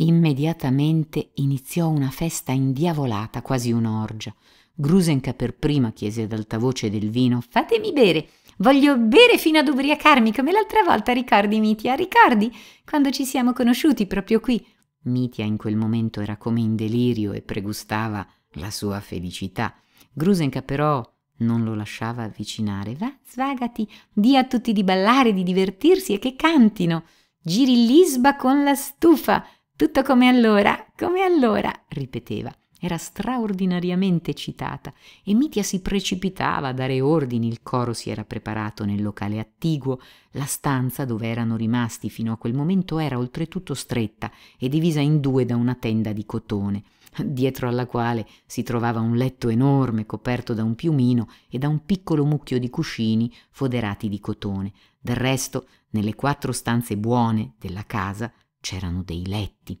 Immediatamente iniziò una festa indiavolata, quasi un'orgia. Grusenka per prima chiese ad alta voce del vino: Fatemi bere, voglio bere fino ad ubriacarmi come l'altra volta, ricordi Mitia, ricordi quando ci siamo conosciuti proprio qui. Mitia in quel momento era come in delirio e pregustava la sua felicità. Grusenka però non lo lasciava avvicinare. Va, svagati, di a tutti di ballare, di divertirsi e che cantino. Giri l'isba con la stufa. Tutto come allora, come allora, ripeteva. Era straordinariamente eccitata e Mitia si precipitava a dare ordini. Il coro si era preparato nel locale attiguo. La stanza dove erano rimasti fino a quel momento era oltretutto stretta e divisa in due da una tenda di cotone, dietro alla quale si trovava un letto enorme coperto da un piumino e da un piccolo mucchio di cuscini foderati di cotone. Del resto, nelle quattro stanze buone della casa c'erano dei letti.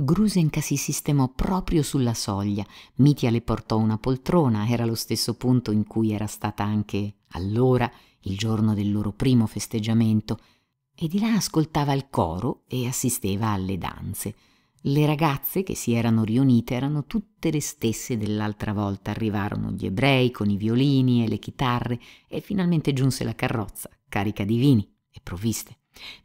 Grusenka si sistemò proprio sulla soglia. Mitia le portò una poltrona, era lo stesso punto in cui era stata anche allora, il giorno del loro primo festeggiamento, e di là ascoltava il coro e assisteva alle danze. Le ragazze che si erano riunite erano tutte le stesse dell'altra volta. Arrivarono gli ebrei con i violini e le chitarre e finalmente giunse la carrozza, carica di vini e provviste.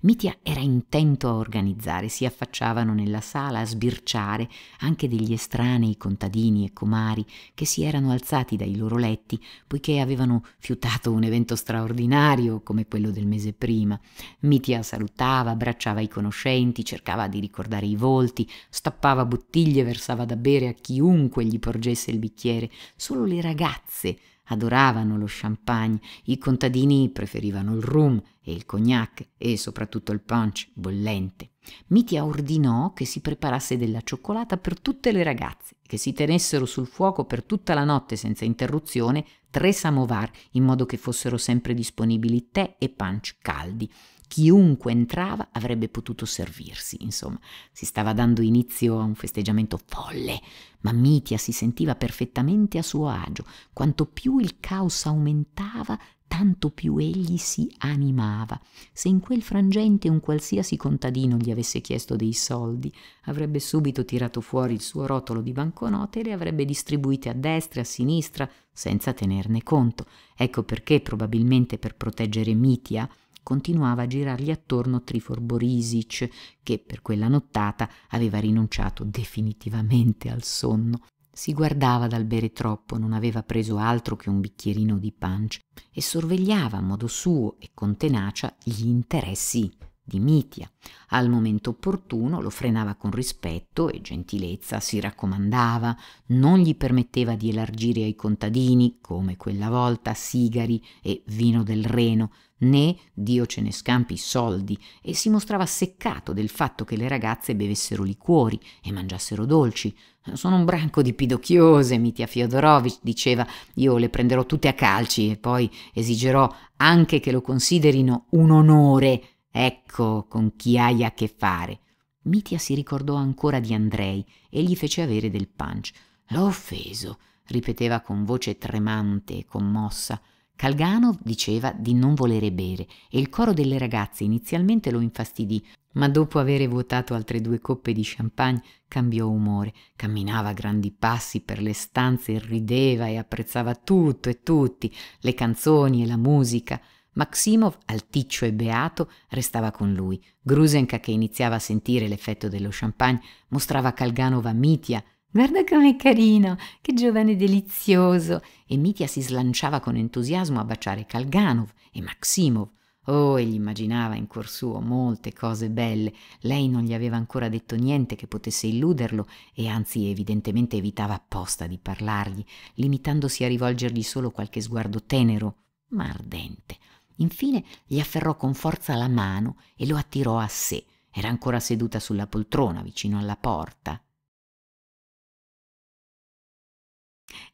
Mitia era intento a organizzare, si affacciavano nella sala a sbirciare anche degli estranei contadini e comari che si erano alzati dai loro letti poiché avevano fiutato un evento straordinario come quello del mese prima. Mitia salutava, abbracciava i conoscenti, cercava di ricordare i volti, stappava bottiglie, versava da bere a chiunque gli porgesse il bicchiere. Solo le ragazze adoravano lo champagne, i contadini preferivano il rum e il cognac e soprattutto il punch bollente. Mitia ordinò che si preparasse della cioccolata per tutte le ragazze, che si tenessero sul fuoco per tutta la notte senza interruzione tre samovar in modo che fossero sempre disponibili tè e punch caldi. Chiunque entrava avrebbe potuto servirsi, insomma, si stava dando inizio a un festeggiamento folle, ma Mitia si sentiva perfettamente a suo agio. Quanto più il caos aumentava, tanto più egli si animava. Se in quel frangente un qualsiasi contadino gli avesse chiesto dei soldi, avrebbe subito tirato fuori il suo rotolo di banconote e le avrebbe distribuite a destra e a sinistra, senza tenerne conto. Ecco perché, probabilmente per proteggere Mitia, continuava a girargli attorno Trifor Borisic, che per quella nottata aveva rinunciato definitivamente al sonno. Si guardava dal bere troppo, non aveva preso altro che un bicchierino di punch e sorvegliava a modo suo e con tenacia gli interessi di Mitia. Al momento opportuno lo frenava con rispetto e gentilezza, si raccomandava, non gli permetteva di elargire ai contadini, come quella volta, sigari e vino del Reno, né Dio ce ne scampi soldi, e si mostrava seccato del fatto che le ragazze bevessero liquori e mangiassero dolci. Sono un branco di pidocchiose, Mitia Fiodorovic diceva, io le prenderò tutte a calci e poi esigerò anche che lo considerino un onore Ecco con chi hai a che fare. Mitia si ricordò ancora di Andrei e gli fece avere del punch. L'ho offeso, ripeteva con voce tremante e commossa. Calgano diceva di non volere bere e il coro delle ragazze inizialmente lo infastidì, ma dopo avere vuotato altre due coppe di champagne cambiò umore, camminava a grandi passi per le stanze, rideva e apprezzava tutto e tutti, le canzoni e la musica. Maximov, alticcio e beato, restava con lui. Grusenka, che iniziava a sentire l'effetto dello champagne, mostrava a Kalganova Mitia. Guarda com'è carino, che giovane delizioso! E Mitia si slanciava con entusiasmo a baciare Kalganov e Maximov. Oh, egli immaginava in cuor suo molte cose belle. Lei non gli aveva ancora detto niente che potesse illuderlo e anzi evidentemente evitava apposta di parlargli, limitandosi a rivolgergli solo qualche sguardo tenero ma ardente Infine gli afferrò con forza la mano e lo attirò a sé. Era ancora seduta sulla poltrona vicino alla porta.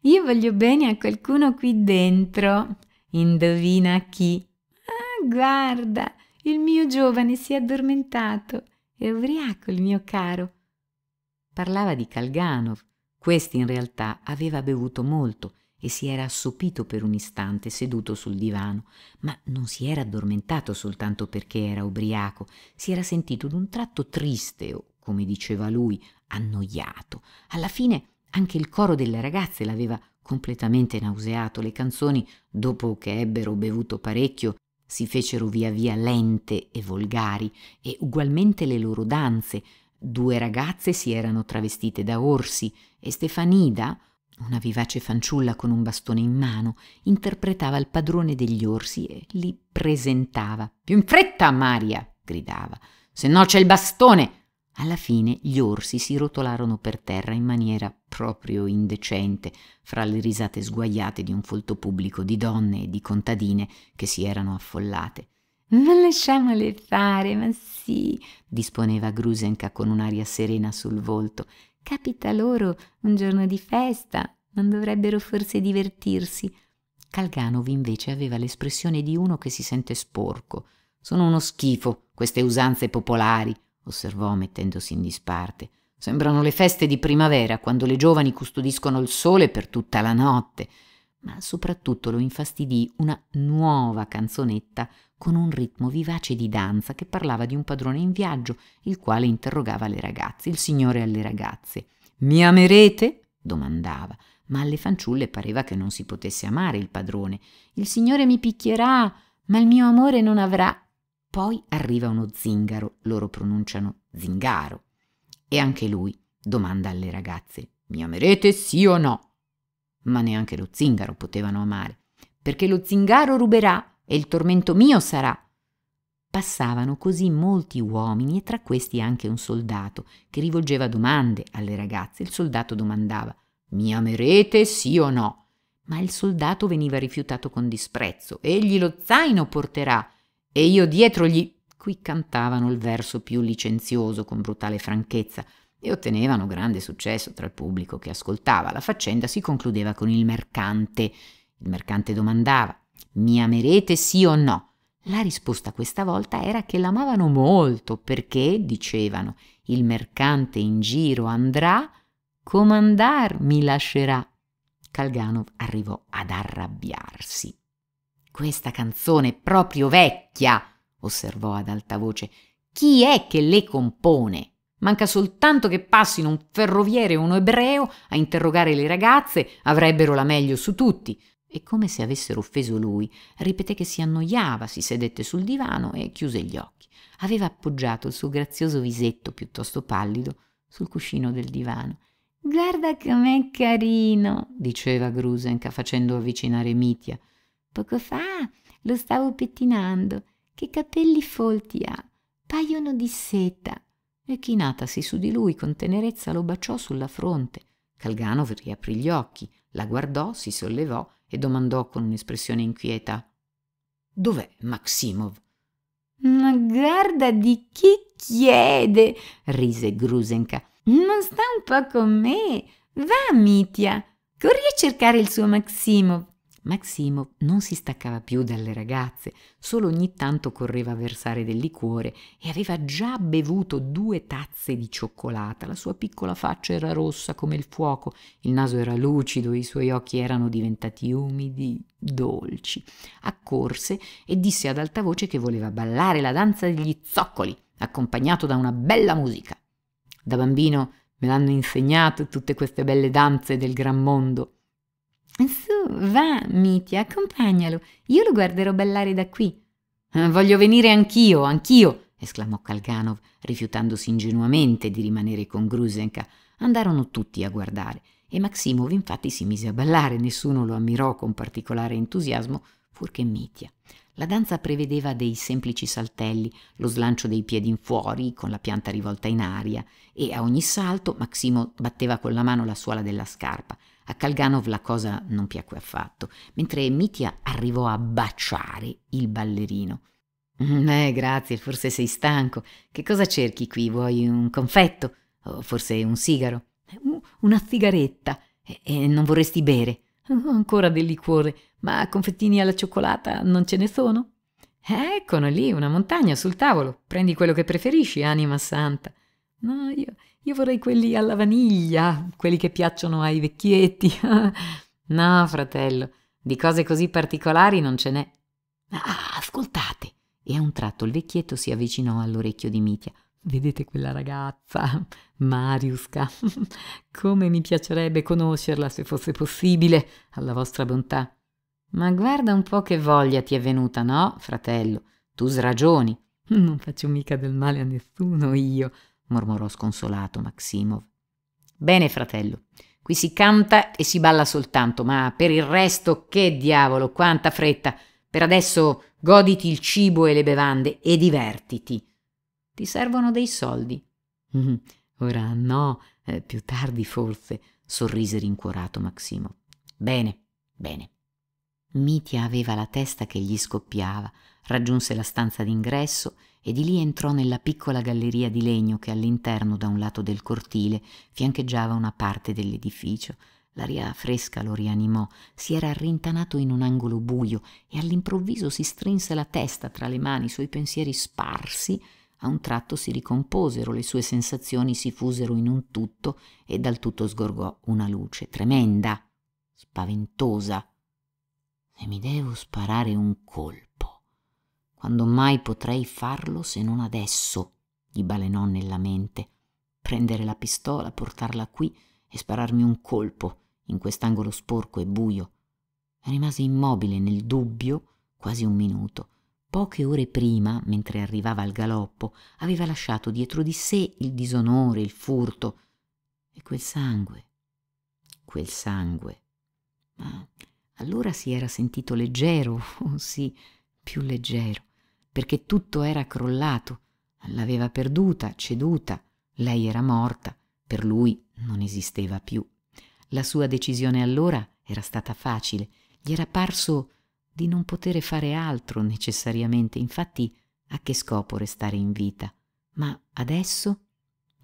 Io voglio bene a qualcuno qui dentro. Indovina chi. Ah, guarda, il mio giovane si è addormentato. È ubriaco il mio caro. Parlava di Kalganov. Questi in realtà aveva bevuto molto e si era assopito per un istante seduto sul divano, ma non si era addormentato soltanto perché era ubriaco, si era sentito d'un tratto triste o, come diceva lui, annoiato. Alla fine anche il coro delle ragazze l'aveva completamente nauseato, le canzoni, dopo che ebbero bevuto parecchio, si fecero via via lente e volgari, e ugualmente le loro danze. Due ragazze si erano travestite da orsi e Stefanida, una vivace fanciulla con un bastone in mano interpretava il padrone degli orsi e li presentava. Più in fretta, Maria! gridava. Se no c'è il bastone! Alla fine gli orsi si rotolarono per terra in maniera proprio indecente, fra le risate sguaiate di un folto pubblico di donne e di contadine che si erano affollate. Non lasciamole fare, ma sì, disponeva Grusenka con un'aria serena sul volto. Capita loro un giorno di festa, non dovrebbero forse divertirsi. Calganovi invece aveva l'espressione di uno che si sente sporco. Sono uno schifo queste usanze popolari, osservò mettendosi in disparte. Sembrano le feste di primavera quando le giovani custodiscono il sole per tutta la notte. Ma soprattutto lo infastidì una nuova canzonetta con un ritmo vivace di danza che parlava di un padrone in viaggio, il quale interrogava le ragazze, il signore alle ragazze. Mi amerete? domandava, ma alle fanciulle pareva che non si potesse amare il padrone. Il signore mi picchierà, ma il mio amore non avrà. Poi arriva uno zingaro, loro pronunciano zingaro. E anche lui domanda alle ragazze, mi amerete sì o no? Ma neanche lo zingaro potevano amare, perché lo zingaro ruberà e il tormento mio sarà. Passavano così molti uomini e tra questi anche un soldato che rivolgeva domande alle ragazze. Il soldato domandava Mi amerete sì o no? Ma il soldato veniva rifiutato con disprezzo. Egli lo zaino porterà e io dietro gli... Qui cantavano il verso più licenzioso con brutale franchezza e ottenevano grande successo tra il pubblico che ascoltava. La faccenda si concludeva con il mercante. Il mercante domandava mi amerete sì o no? La risposta questa volta era che l'amavano molto perché, dicevano, il mercante in giro andrà, comandar mi lascerà. Calganov arrivò ad arrabbiarsi. Questa canzone è proprio vecchia, osservò ad alta voce. Chi è che le compone? Manca soltanto che passino un ferroviere e un ebreo a interrogare le ragazze, avrebbero la meglio su tutti e come se avessero offeso lui, ripeté che si annoiava, si sedette sul divano e chiuse gli occhi. Aveva appoggiato il suo grazioso visetto piuttosto pallido sul cuscino del divano. Guarda com'è carino, diceva Grusenka facendo avvicinare Mitia. Poco fa lo stavo pettinando. Che capelli folti ha, paiono di seta. E chinatasi su di lui con tenerezza lo baciò sulla fronte. Calganov riaprì gli occhi, la guardò, si sollevò e domandò con un'espressione inquieta. Dov'è Maximov? Ma guarda di chi chiede, rise Grusenka. Non sta un po' con me. Va, Mitia, corri a cercare il suo Maximov. Maximov non si staccava più dalle ragazze, solo ogni tanto correva a versare del liquore e aveva già bevuto due tazze di cioccolata. La sua piccola faccia era rossa come il fuoco, il naso era lucido, i suoi occhi erano diventati umidi, dolci. Accorse e disse ad alta voce che voleva ballare la danza degli zoccoli, accompagnato da una bella musica. Da bambino me l'hanno insegnato tutte queste belle danze del gran mondo. Sì, va, Miti, accompagnalo. Io lo guarderò ballare da qui. Eh, voglio venire anch'io, anch'io, esclamò Kalganov, rifiutandosi ingenuamente di rimanere con Grusenka. Andarono tutti a guardare e Maximov infatti si mise a ballare, nessuno lo ammirò con particolare entusiasmo, fuorché Mitia. La danza prevedeva dei semplici saltelli, lo slancio dei piedi in fuori con la pianta rivolta in aria e a ogni salto Maximo batteva con la mano la suola della scarpa. A Kalganov la cosa non piacque affatto, mentre Mitia arrivò a baciare il ballerino. Mm, eh, grazie, forse sei stanco. Che cosa cerchi qui? Vuoi un confetto? O forse un sigaro? Eh, una sigaretta? E, e non vorresti bere? Oh, ancora del liquore, ma confettini alla cioccolata non ce ne sono? Eccolo lì, una montagna sul tavolo. Prendi quello che preferisci, anima santa. No, io, io vorrei quelli alla vaniglia, quelli che piacciono ai vecchietti. no, fratello, di cose così particolari non ce n'è. Ah, ascoltate! E a un tratto il vecchietto si avvicinò all'orecchio di Mitia. Vedete quella ragazza, Mariuska. Come mi piacerebbe conoscerla se fosse possibile, alla vostra bontà. Ma guarda un po' che voglia ti è venuta, no, fratello? Tu sragioni. Non faccio mica del male a nessuno io, mormorò sconsolato Maximov. Bene, fratello, qui si canta e si balla soltanto, ma per il resto che diavolo, quanta fretta. Per adesso goditi il cibo e le bevande e divertiti. Ti servono dei soldi. Mm-hmm. Ora no, eh, più tardi forse, sorrise rincuorato Maximov. Bene, bene. Mitia aveva la testa che gli scoppiava, raggiunse la stanza d'ingresso e di lì entrò nella piccola galleria di legno che all'interno da un lato del cortile fiancheggiava una parte dell'edificio. L'aria fresca lo rianimò, si era rintanato in un angolo buio e all'improvviso si strinse la testa tra le mani, i suoi pensieri sparsi a un tratto si ricomposero, le sue sensazioni si fusero in un tutto e dal tutto sgorgò una luce tremenda, spaventosa. E mi devo sparare un colpo quando mai potrei farlo se non adesso? gli balenò nella mente. Prendere la pistola, portarla qui e spararmi un colpo in quest'angolo sporco e buio. Rimase immobile nel dubbio quasi un minuto. Poche ore prima, mentre arrivava al galoppo, aveva lasciato dietro di sé il disonore, il furto e quel sangue. Quel sangue. Ma allora si era sentito leggero, oh sì, più leggero perché tutto era crollato, l'aveva perduta, ceduta, lei era morta, per lui non esisteva più. La sua decisione allora era stata facile, gli era parso di non poter fare altro necessariamente, infatti a che scopo restare in vita? Ma adesso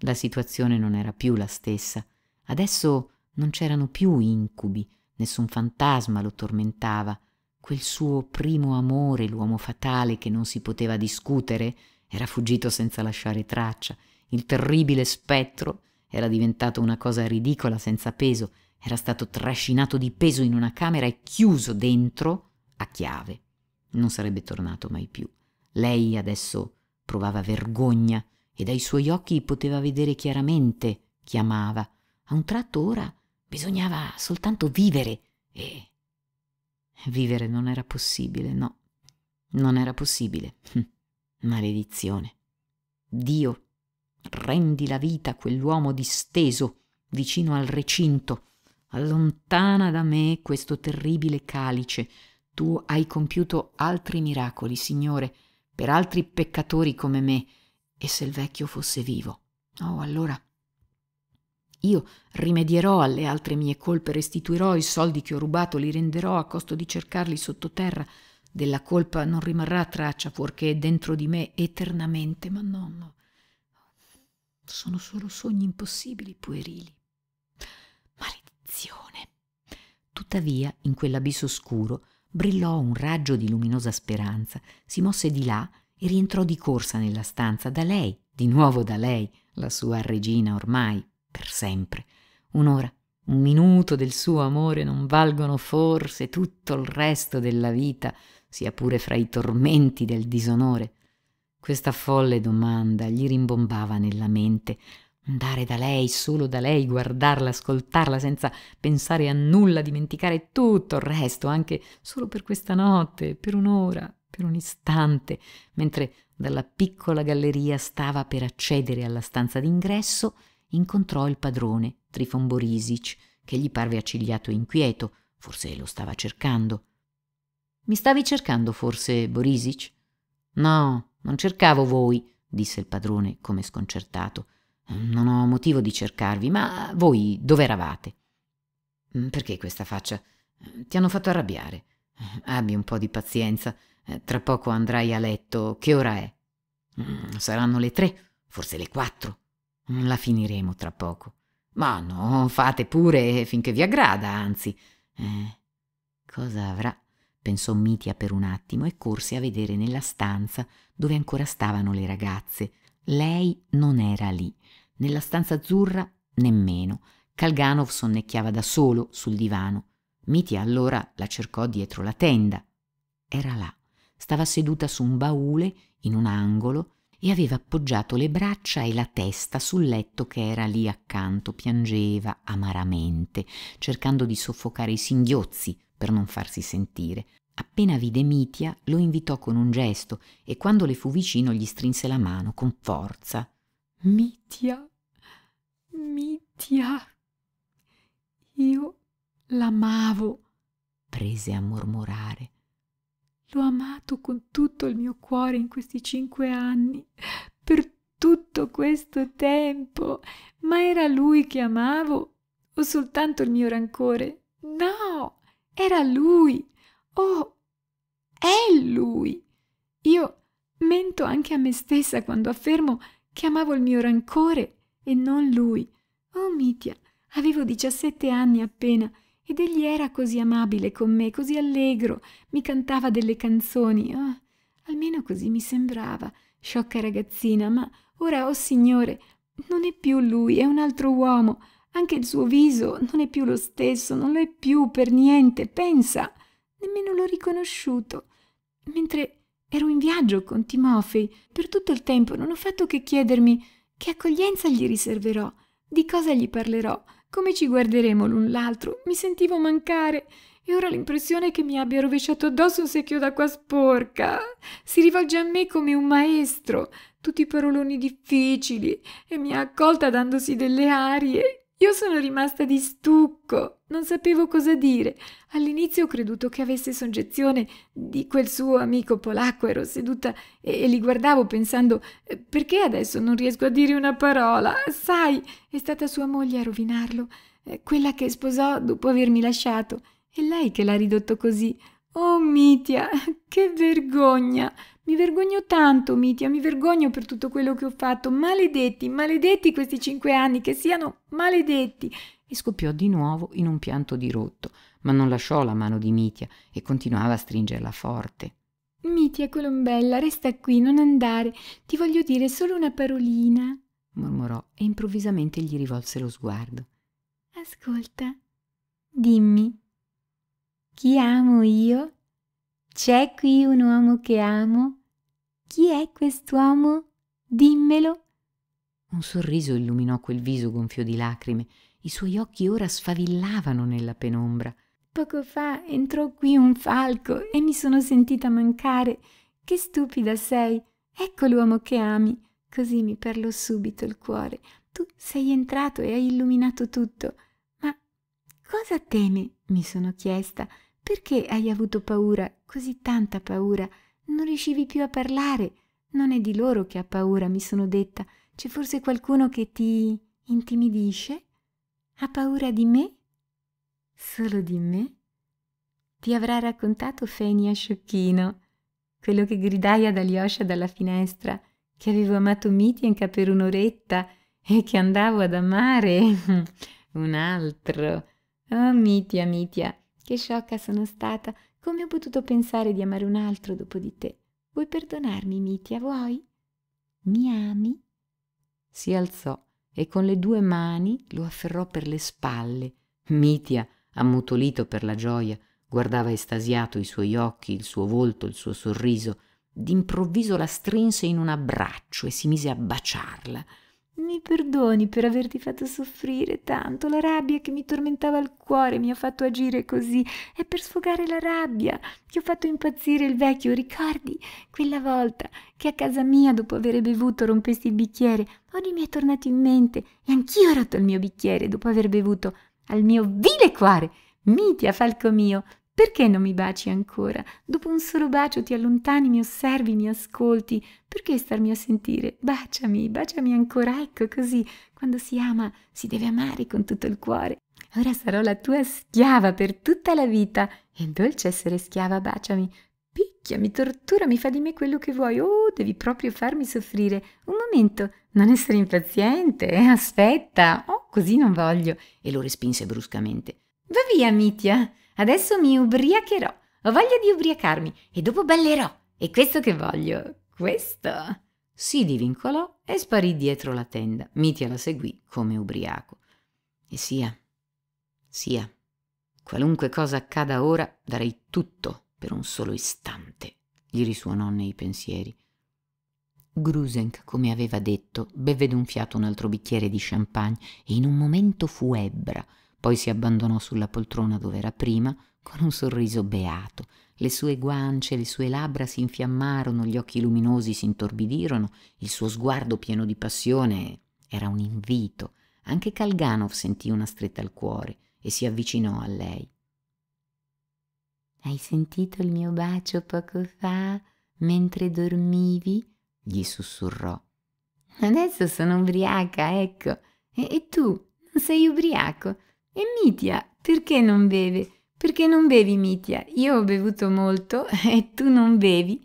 la situazione non era più la stessa, adesso non c'erano più incubi, nessun fantasma lo tormentava, Quel suo primo amore, l'uomo fatale che non si poteva discutere, era fuggito senza lasciare traccia. Il terribile spettro era diventato una cosa ridicola senza peso, era stato trascinato di peso in una camera e chiuso dentro a chiave. Non sarebbe tornato mai più. Lei adesso provava vergogna e dai suoi occhi poteva vedere chiaramente, chi amava. A un tratto ora bisognava soltanto vivere e Vivere non era possibile, no. Non era possibile. Hm, maledizione. Dio, rendi la vita a quell'uomo disteso vicino al recinto. Allontana da me questo terribile calice. Tu hai compiuto altri miracoli, Signore, per altri peccatori come me. E se il vecchio fosse vivo? Oh, allora io rimedierò alle altre mie colpe, restituirò i soldi che ho rubato, li renderò a costo di cercarli sottoterra. Della colpa non rimarrà traccia fuorché dentro di me eternamente, ma nonno. Sono solo sogni impossibili, puerili. Maledizione. Tuttavia, in quell'abisso oscuro brillò un raggio di luminosa speranza, si mosse di là e rientrò di corsa nella stanza, da lei, di nuovo da lei, la sua regina ormai, per sempre. Un'ora, un minuto del suo amore non valgono forse tutto il resto della vita, sia pure fra i tormenti del disonore. Questa folle domanda gli rimbombava nella mente. Andare da lei, solo da lei, guardarla, ascoltarla senza pensare a nulla, dimenticare tutto il resto, anche solo per questa notte, per un'ora, per un istante, mentre dalla piccola galleria stava per accedere alla stanza d'ingresso, incontrò il padrone, Trifon Borisic, che gli parve accigliato e inquieto, forse lo stava cercando. Mi stavi cercando forse, Borisic? No, non cercavo voi, disse il padrone come sconcertato. Non ho motivo di cercarvi, ma voi dove eravate? Mm, perché questa faccia? Ti hanno fatto arrabbiare. Abbi un po' di pazienza. Tra poco andrai a letto. Che ora è? Mm, saranno le tre, forse le quattro. La finiremo tra poco. Ma no, fate pure finché vi aggrada, anzi. Eh, cosa avrà? pensò Mitia per un attimo e corse a vedere nella stanza dove ancora stavano le ragazze. Lei non era lì, nella stanza azzurra nemmeno. Kalganov sonnecchiava da solo sul divano. Mitia allora la cercò dietro la tenda. Era là, stava seduta su un baule in un angolo e aveva appoggiato le braccia e la testa sul letto che era lì accanto, piangeva amaramente, cercando di soffocare i singhiozzi per non farsi sentire. Appena vide Mitia, lo invitò con un gesto e quando le fu vicino gli strinse la mano con forza. Mitia, Mitia, io l'amavo, prese a mormorare. L'ho amato con tutto il mio cuore in questi cinque anni, per tutto questo tempo. Ma era lui che amavo o soltanto il mio rancore? No, era lui. Oh, è lui. Io mento anche a me stessa quando affermo che amavo il mio rancore e non lui. Oh, Mitia, avevo diciassette anni appena ed egli era così amabile con me, così allegro, mi cantava delle canzoni. Oh, almeno così mi sembrava, sciocca ragazzina, ma ora, oh signore, non è più lui, è un altro uomo. Anche il suo viso non è più lo stesso, non lo è più per niente, pensa. Nemmeno l'ho riconosciuto. Mentre ero in viaggio con Timofei, per tutto il tempo non ho fatto che chiedermi che accoglienza gli riserverò, di cosa gli parlerò, come ci guarderemo l'un l'altro, mi sentivo mancare e ora l'impressione che mi abbia rovesciato addosso un secchio d'acqua sporca. Si rivolge a me come un maestro, tutti paroloni difficili, e mi ha accolta dandosi delle arie. Io sono rimasta di stucco. Non sapevo cosa dire. All'inizio ho creduto che avesse soggezione di quel suo amico polacco. Ero seduta e, e li guardavo pensando eh, perché adesso non riesco a dire una parola? Sai, è stata sua moglie a rovinarlo, eh, quella che sposò dopo avermi lasciato. E lei che l'ha ridotto così. Oh Mitia, che vergogna! Mi vergogno tanto, Mitia, mi vergogno per tutto quello che ho fatto. Maledetti, maledetti questi cinque anni, che siano maledetti! E scoppiò di nuovo in un pianto dirotto, ma non lasciò la mano di Mitia e continuava a stringerla forte. Mitia Colombella, resta qui, non andare. Ti voglio dire solo una parolina, mormorò e improvvisamente gli rivolse lo sguardo. Ascolta, dimmi, chi amo io? C'è qui un uomo che amo? Chi è quest'uomo? Dimmelo. Un sorriso illuminò quel viso gonfio di lacrime. I suoi occhi ora sfavillavano nella penombra. Poco fa entrò qui un falco e mi sono sentita mancare. Che stupida sei! Ecco l'uomo che ami. Così mi perlò subito il cuore. Tu sei entrato e hai illuminato tutto. Ma cosa teme? mi sono chiesta perché hai avuto paura, così tanta paura? Non riuscivi più a parlare. Non è di loro che ha paura, mi sono detta. C'è forse qualcuno che ti intimidisce? Ha paura di me? Solo di me? Ti avrà raccontato Fenia Sciocchino, quello che gridai ad Alyosha dalla finestra, che avevo amato Mitienka per un'oretta e che andavo ad amare un altro. Oh, Mitia, Mitia, che sciocca sono stata! Come ho potuto pensare di amare un altro dopo di te? Vuoi perdonarmi, Mitia, vuoi? Mi ami? Si alzò e con le due mani lo afferrò per le spalle. Mitia, ammutolito per la gioia, guardava estasiato i suoi occhi, il suo volto, il suo sorriso. D'improvviso la strinse in un abbraccio e si mise a baciarla. Mi perdoni per averti fatto soffrire tanto, la rabbia che mi tormentava il cuore mi ha fatto agire così, è per sfogare la rabbia. Ti ho fatto impazzire il vecchio, ricordi? Quella volta che a casa mia, dopo aver bevuto, rompesti il bicchiere, oggi mi è tornato in mente e anch'io ho rotto il mio bicchiere dopo aver bevuto al mio vile cuore. Mitia, falco mio, perché non mi baci ancora? Dopo un solo bacio ti allontani, mi osservi, mi ascolti. Perché starmi a sentire? Baciami, baciami ancora, ecco così. Quando si ama, si deve amare con tutto il cuore. Ora sarò la tua schiava per tutta la vita. È dolce essere schiava, baciami. Picchiami, torturami, fa di me quello che vuoi. Oh, devi proprio farmi soffrire. Un momento, non essere impaziente, eh? aspetta. Oh, così non voglio. E lo respinse bruscamente. Va via, Mitia. Adesso mi ubriacherò. Ho voglia di ubriacarmi e dopo ballerò. È questo che voglio. Questo. Si divincolò e sparì dietro la tenda. Mitia la seguì come ubriaco. E sia, sia, qualunque cosa accada ora, darei tutto per un solo istante, gli risuonò nei pensieri. Grusenk, come aveva detto, bevve d'un fiato un altro bicchiere di champagne e in un momento fu ebbra poi si abbandonò sulla poltrona dove era prima, con un sorriso beato. Le sue guance, le sue labbra si infiammarono, gli occhi luminosi si intorbidirono, il suo sguardo pieno di passione era un invito. Anche Kalganov sentì una stretta al cuore e si avvicinò a lei. Hai sentito il mio bacio poco fa, mentre dormivi? gli sussurrò. Adesso sono ubriaca, ecco. E, e tu non sei ubriaco? E Mitia, perché non beve? Perché non bevi Mitia? Io ho bevuto molto e tu non bevi.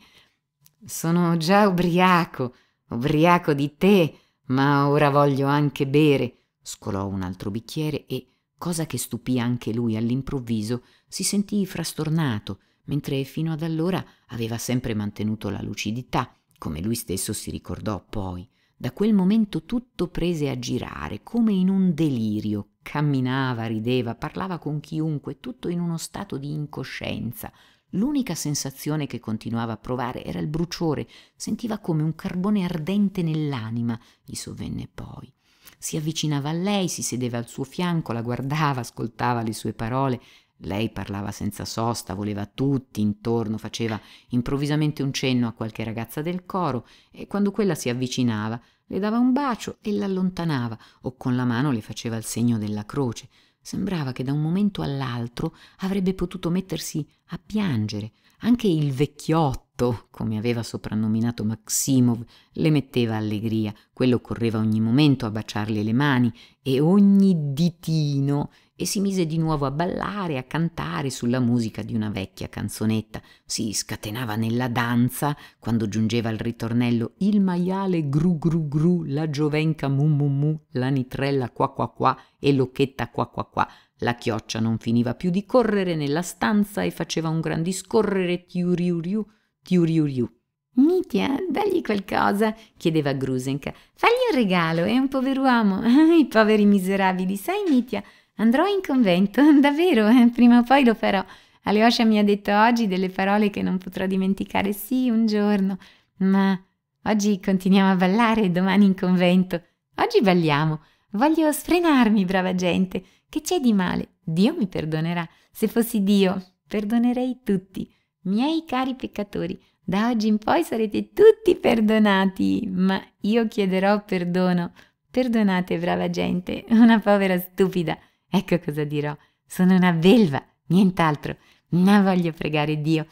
Sono già ubriaco, ubriaco di te, ma ora voglio anche bere. Scolò un altro bicchiere e, cosa che stupì anche lui all'improvviso, si sentì frastornato, mentre fino ad allora aveva sempre mantenuto la lucidità, come lui stesso si ricordò poi. Da quel momento tutto prese a girare, come in un delirio, Camminava, rideva, parlava con chiunque, tutto in uno stato di incoscienza. L'unica sensazione che continuava a provare era il bruciore, sentiva come un carbone ardente nell'anima, gli sovvenne poi. Si avvicinava a lei, si sedeva al suo fianco, la guardava, ascoltava le sue parole. Lei parlava senza sosta, voleva tutti intorno, faceva improvvisamente un cenno a qualche ragazza del coro e quando quella si avvicinava le dava un bacio e l'allontanava o con la mano le faceva il segno della croce. Sembrava che da un momento all'altro avrebbe potuto mettersi a piangere. Anche il vecchiotto, come aveva soprannominato Maximov, le metteva allegria. Quello correva ogni momento a baciarle le mani e ogni ditino e si mise di nuovo a ballare, a cantare sulla musica di una vecchia canzonetta. Si scatenava nella danza quando giungeva al ritornello il maiale gru gru gru, la giovenca mu mu mu, la nitrella qua qua qua e l'occhetta qua qua qua. La chioccia non finiva più di correre nella stanza e faceva un gran discorrere tiuriuriu, tiuriuriu. Mitia, dagli qualcosa, chiedeva Grusenka. Fagli un regalo, è un pover'uomo. I poveri miserabili, sai Mitia, Andrò in convento, davvero, eh, prima o poi lo farò. Alyosha mi ha detto oggi delle parole che non potrò dimenticare, sì, un giorno, ma oggi continuiamo a ballare e domani in convento. Oggi balliamo. Voglio sfrenarmi, brava gente. Che c'è di male? Dio mi perdonerà. Se fossi Dio, perdonerei tutti, miei cari peccatori. Da oggi in poi sarete tutti perdonati, ma io chiederò perdono. Perdonate, brava gente, una povera stupida. Ecco cosa dirò. Sono una belva, nient'altro. Non voglio pregare Dio.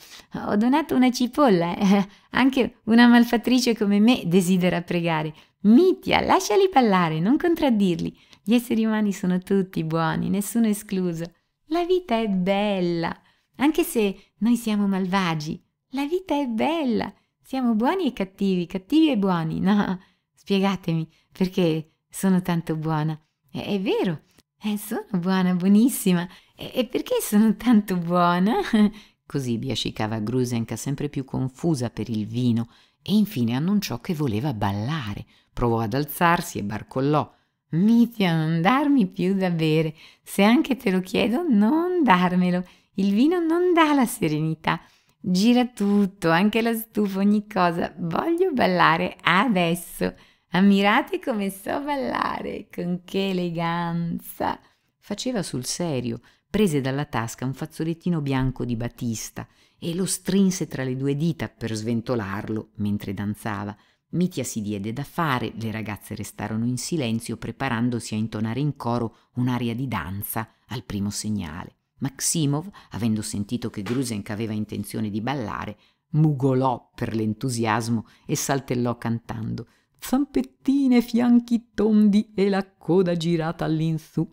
Ho donato una cipolla. Eh. Anche una malfattrice come me desidera pregare. Mitia, lasciali parlare, non contraddirli. Gli esseri umani sono tutti buoni, nessuno escluso. La vita è bella, anche se noi siamo malvagi. La vita è bella. Siamo buoni e cattivi, cattivi e buoni. No, spiegatemi perché sono tanto buona. È, è vero, eh, sono buona, buonissima. E, e perché sono tanto buona? Così biascicava Grusenka, sempre più confusa per il vino, e infine annunciò che voleva ballare. Provò ad alzarsi e barcollò. Mizia, non darmi più da bere. Se anche te lo chiedo, non darmelo. Il vino non dà la serenità. Gira tutto, anche la stufa, ogni cosa. Voglio ballare adesso. Ammirate come so ballare, con che eleganza! Faceva sul serio, prese dalla tasca un fazzolettino bianco di batista e lo strinse tra le due dita per sventolarlo mentre danzava. Mitia si diede da fare, le ragazze restarono in silenzio preparandosi a intonare in coro un'aria di danza al primo segnale. Maximov, avendo sentito che Grusenk aveva intenzione di ballare, mugolò per l'entusiasmo e saltellò cantando zampettine, fianchi tondi e la coda girata all'insù.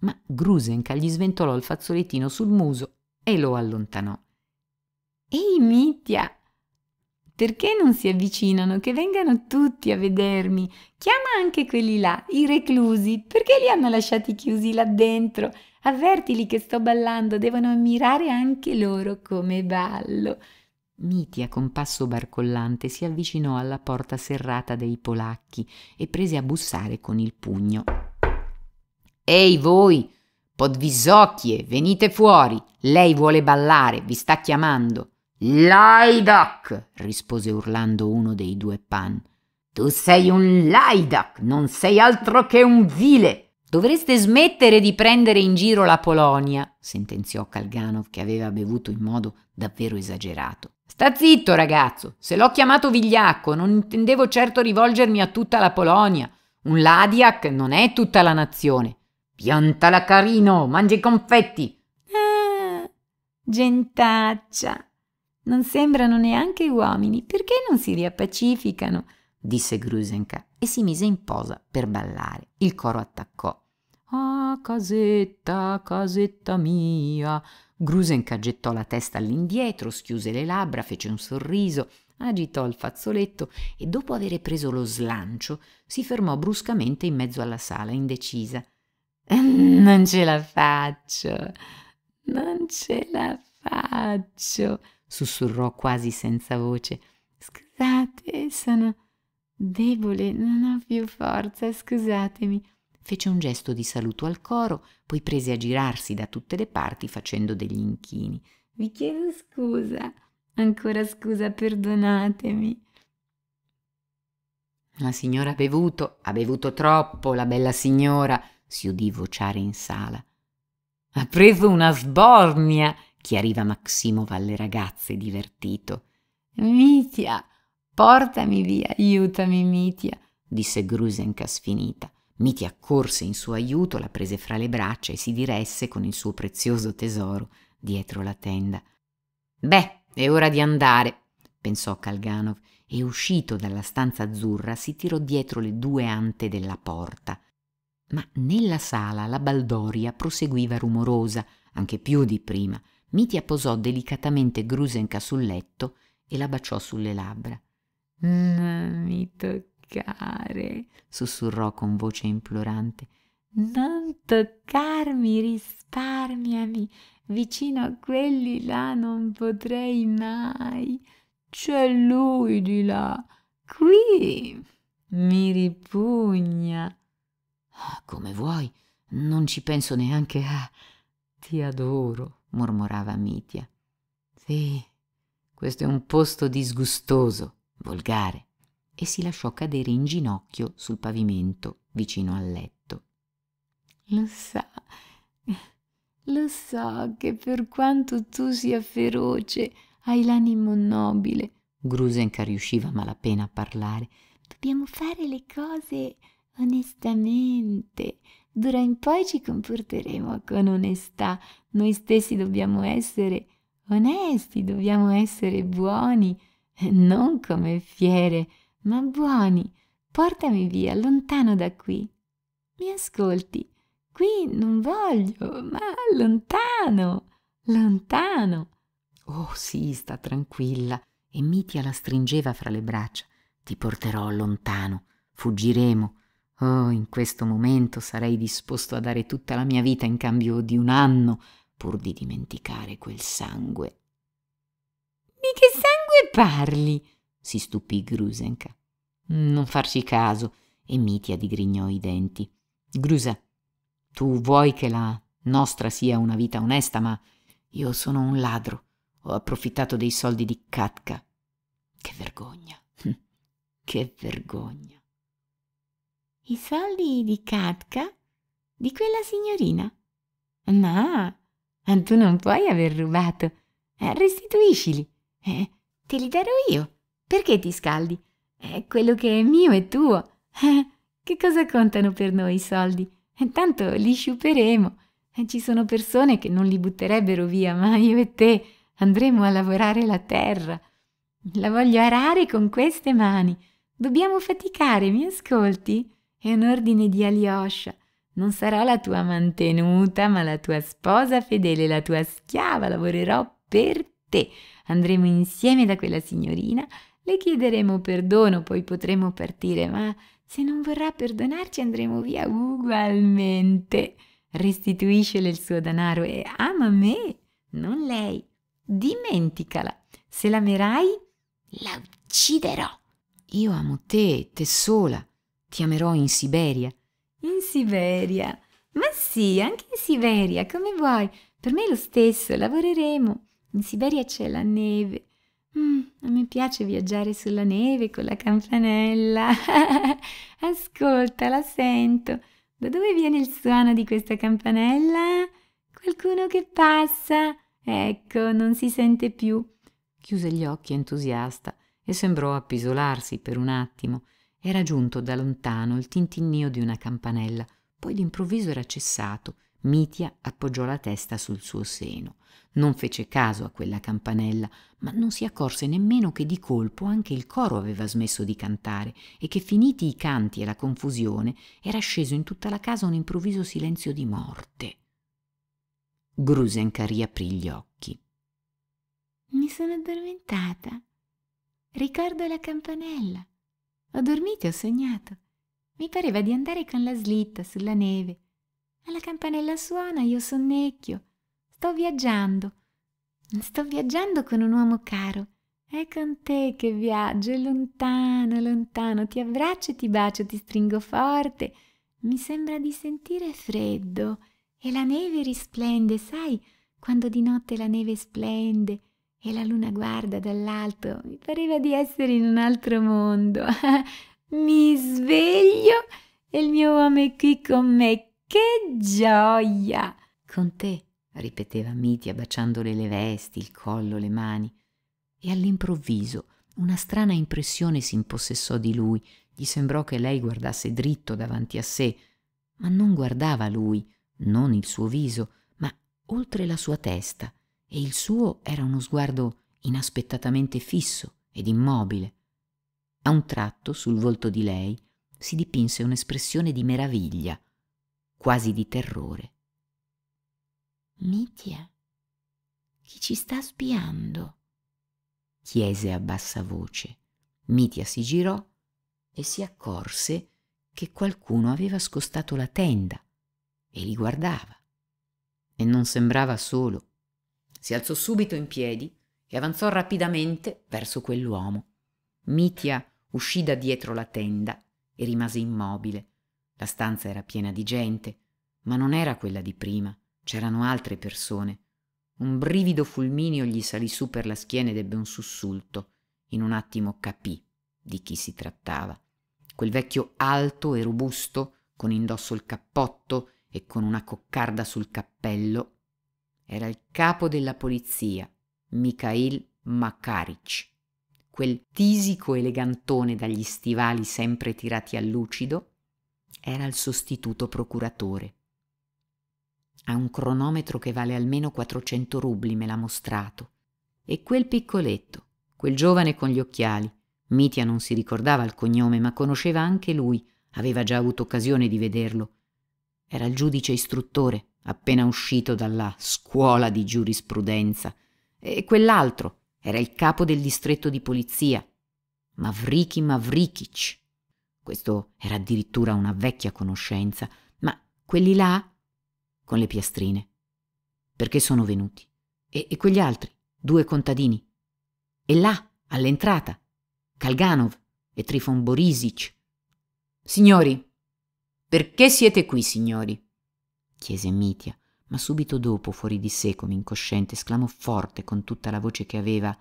Ma Grusenka gli sventolò il fazzolettino sul muso e lo allontanò. Ehi, Mitia! Perché non si avvicinano? Che vengano tutti a vedermi. Chiama anche quelli là, i reclusi. Perché li hanno lasciati chiusi là dentro? Avvertili che sto ballando, devono ammirare anche loro come ballo. Mitia, con passo barcollante, si avvicinò alla porta serrata dei polacchi e prese a bussare con il pugno. Ehi voi, podvisocchie, venite fuori! Lei vuole ballare, vi sta chiamando. Laidac! rispose urlando uno dei due pan. Tu sei un laidac, non sei altro che un vile! Dovreste smettere di prendere in giro la Polonia, sentenziò Kalganov che aveva bevuto in modo davvero esagerato. Sta zitto, ragazzo. Se l'ho chiamato vigliacco, non intendevo certo rivolgermi a tutta la Polonia. Un Ladiak non è tutta la nazione. Piantala carino, mangia i confetti. Ah, gentaccia. Non sembrano neanche uomini. Perché non si riappacificano? disse Grusenka e si mise in posa per ballare. Il coro attaccò. Ah, casetta, casetta mia, Grusenka gettò la testa all'indietro, schiuse le labbra, fece un sorriso, agitò il fazzoletto e dopo aver preso lo slancio si fermò bruscamente in mezzo alla sala, indecisa. Non ce la faccio, non ce la faccio, sussurrò quasi senza voce. Scusate, sono debole, non ho più forza, scusatemi fece un gesto di saluto al coro, poi prese a girarsi da tutte le parti facendo degli inchini. Vi chiedo scusa, ancora scusa, perdonatemi. La signora ha bevuto, ha bevuto troppo, la bella signora, si udì vociare in sala. Ha preso una sbornia, chiariva Maximova alle ragazze divertito. Mitia, portami via, aiutami, Mitia, disse Grusenka sfinita. Miti accorse in suo aiuto, la prese fra le braccia e si diresse con il suo prezioso tesoro dietro la tenda. Beh, è ora di andare, pensò Kalganov e uscito dalla stanza azzurra si tirò dietro le due ante della porta. Ma nella sala la baldoria proseguiva rumorosa, anche più di prima. Mitia posò delicatamente Grusenka sul letto e la baciò sulle labbra. Non mm, mi tocca toccare, sussurrò con voce implorante. Non toccarmi, risparmiami. Vicino a quelli là non potrei mai. C'è lui di là. Qui mi ripugna. Ah, come vuoi, non ci penso neanche a. Ti adoro, mormorava Mitia. Sì, questo è un posto disgustoso, volgare e si lasciò cadere in ginocchio sul pavimento vicino al letto. Lo so, lo so che per quanto tu sia feroce, hai l'animo nobile. Grusenka riusciva malapena a parlare. Dobbiamo fare le cose onestamente. D'ora in poi ci comporteremo con onestà. Noi stessi dobbiamo essere onesti, dobbiamo essere buoni, non come fiere ma buoni, portami via, lontano da qui. Mi ascolti, qui non voglio, ma lontano, lontano. Oh sì, sta tranquilla. E Mitia la stringeva fra le braccia. Ti porterò lontano, fuggiremo. Oh, in questo momento sarei disposto a dare tutta la mia vita in cambio di un anno pur di dimenticare quel sangue. Di che sangue parli? si stupì Grusenka. Non farci caso, e Mitia digrignò i denti. Grusa, tu vuoi che la nostra sia una vita onesta, ma io sono un ladro. Ho approfittato dei soldi di Katka. Che vergogna. Che vergogna. I soldi di Katka? Di quella signorina? No, tu non puoi aver rubato. Eh, restituiscili. Eh, te li darò io. Perché ti scaldi? È quello che è mio è tuo. Eh, che cosa contano per noi i soldi? Intanto eh, li sciuperemo. Eh, ci sono persone che non li butterebbero via, ma io e te andremo a lavorare la terra. La voglio arare con queste mani. Dobbiamo faticare, mi ascolti? È un ordine di Alyosha. Non sarò la tua mantenuta, ma la tua sposa fedele, la tua schiava. Lavorerò per te. Andremo insieme da quella signorina le chiederemo perdono, poi potremo partire, ma se non vorrà perdonarci andremo via ugualmente. Restituiscele il suo denaro e ama me, non lei. Dimenticala. Se l'amerai, la ucciderò. Io amo te, te sola. Ti amerò in Siberia. In Siberia? Ma sì, anche in Siberia, come vuoi. Per me è lo stesso, lavoreremo. In Siberia c'è la neve, Mm, a me piace viaggiare sulla neve con la campanella. Ascolta, la sento. Da dove viene il suono di questa campanella? Qualcuno che passa. Ecco, non si sente più. Chiuse gli occhi entusiasta e sembrò appisolarsi per un attimo. Era giunto da lontano il tintinnio di una campanella, poi d'improvviso era cessato Mitia appoggiò la testa sul suo seno. Non fece caso a quella campanella, ma non si accorse nemmeno che di colpo anche il coro aveva smesso di cantare e che finiti i canti e la confusione era sceso in tutta la casa un improvviso silenzio di morte. Grusenka riaprì gli occhi. Mi sono addormentata. Ricordo la campanella. Ho dormito e ho sognato. Mi pareva di andare con la slitta sulla neve la campanella suona, io sonnecchio. Sto viaggiando. Sto viaggiando con un uomo caro. È con te che viaggio, è lontano, lontano. Ti abbraccio e ti bacio, ti stringo forte. Mi sembra di sentire freddo e la neve risplende, sai, quando di notte la neve splende e la luna guarda dall'alto. Mi pareva di essere in un altro mondo. Mi sveglio e il mio uomo è qui con me che gioia! Con te, ripeteva Mitia baciandole le vesti, il collo, le mani. E all'improvviso una strana impressione si impossessò di lui. Gli sembrò che lei guardasse dritto davanti a sé, ma non guardava lui, non il suo viso, ma oltre la sua testa, e il suo era uno sguardo inaspettatamente fisso ed immobile. A un tratto, sul volto di lei, si dipinse un'espressione di meraviglia, quasi di terrore. Mitia, chi ci sta spiando? chiese a bassa voce. Mitia si girò e si accorse che qualcuno aveva scostato la tenda e li guardava. E non sembrava solo. Si alzò subito in piedi e avanzò rapidamente verso quell'uomo. Mitia uscì da dietro la tenda e rimase immobile, la stanza era piena di gente, ma non era quella di prima, c'erano altre persone. Un brivido fulmineo gli salì su per la schiena ed ebbe un sussulto. In un attimo capì di chi si trattava. Quel vecchio alto e robusto, con indosso il cappotto e con una coccarda sul cappello, era il capo della polizia, Mikhail Makaric. Quel tisico elegantone dagli stivali sempre tirati a lucido, era il sostituto procuratore. Ha un cronometro che vale almeno 400 rubli, me l'ha mostrato. E quel piccoletto, quel giovane con gli occhiali. Mitia non si ricordava il cognome, ma conosceva anche lui, aveva già avuto occasione di vederlo. Era il giudice istruttore, appena uscito dalla scuola di giurisprudenza. E quell'altro era il capo del distretto di polizia, Mavriki Mavrikic. Questo era addirittura una vecchia conoscenza, ma quelli là? Con le piastrine. Perché sono venuti? E, e quegli altri, due contadini? E là, all'entrata, Kalganov e Trifon Borisic. Signori, perché siete qui, signori? chiese Mitia, ma subito dopo, fuori di sé come incosciente, esclamò forte con tutta la voce che aveva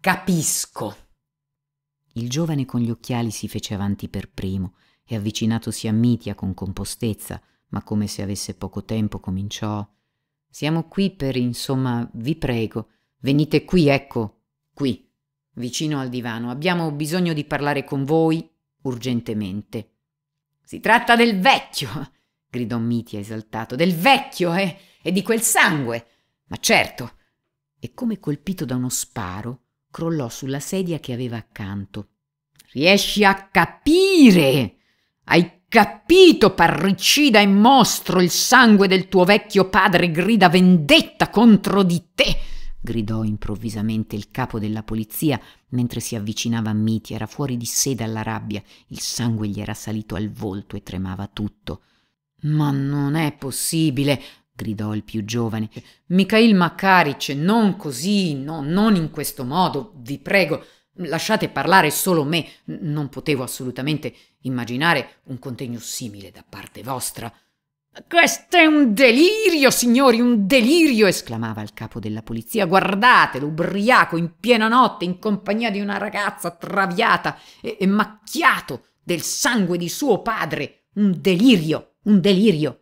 Capisco. Il giovane con gli occhiali si fece avanti per primo e avvicinatosi a Mitia con compostezza, ma come se avesse poco tempo cominciò Siamo qui per, insomma, vi prego, venite qui, ecco, qui, vicino al divano. Abbiamo bisogno di parlare con voi urgentemente. Si tratta del vecchio, gridò Mitia esaltato, del vecchio, eh, e di quel sangue. Ma certo. E come colpito da uno sparo, crollò sulla sedia che aveva accanto. Riesci a capire? Hai capito, parricida e mostro, il sangue del tuo vecchio padre grida vendetta contro di te! gridò improvvisamente il capo della polizia mentre si avvicinava a Miti, era fuori di sé dalla rabbia, il sangue gli era salito al volto e tremava tutto. Ma non è possibile, gridò il più giovane. Mikhail Makaric, non così, no, non in questo modo, vi prego, lasciate parlare solo me. Non potevo assolutamente immaginare un contegno simile da parte vostra. Questo è un delirio, signori, un delirio! esclamava il capo della polizia. Guardatelo, ubriaco, in piena notte, in compagnia di una ragazza traviata e, e macchiato del sangue di suo padre. Un delirio, un delirio.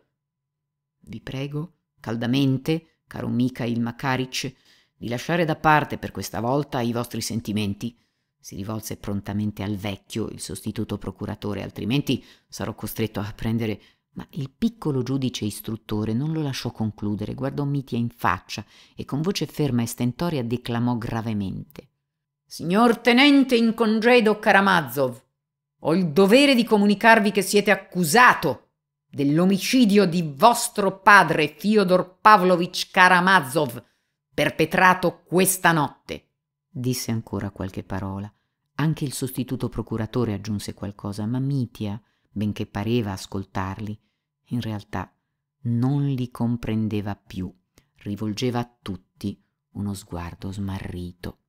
Vi prego, caldamente, caro Mikhail Makaric, di lasciare da parte per questa volta i vostri sentimenti. Si rivolse prontamente al vecchio, il sostituto procuratore, altrimenti sarò costretto a prendere. Ma il piccolo giudice istruttore non lo lasciò concludere, guardò Mitia in faccia e con voce ferma e stentoria declamò gravemente. Signor tenente in congedo Karamazov, ho il dovere di comunicarvi che siete accusato dell'omicidio di vostro padre Fyodor Pavlovich Karamazov, perpetrato questa notte. Disse ancora qualche parola. Anche il sostituto procuratore aggiunse qualcosa, ma Mitia, benché pareva ascoltarli, in realtà non li comprendeva più. Rivolgeva a tutti uno sguardo smarrito.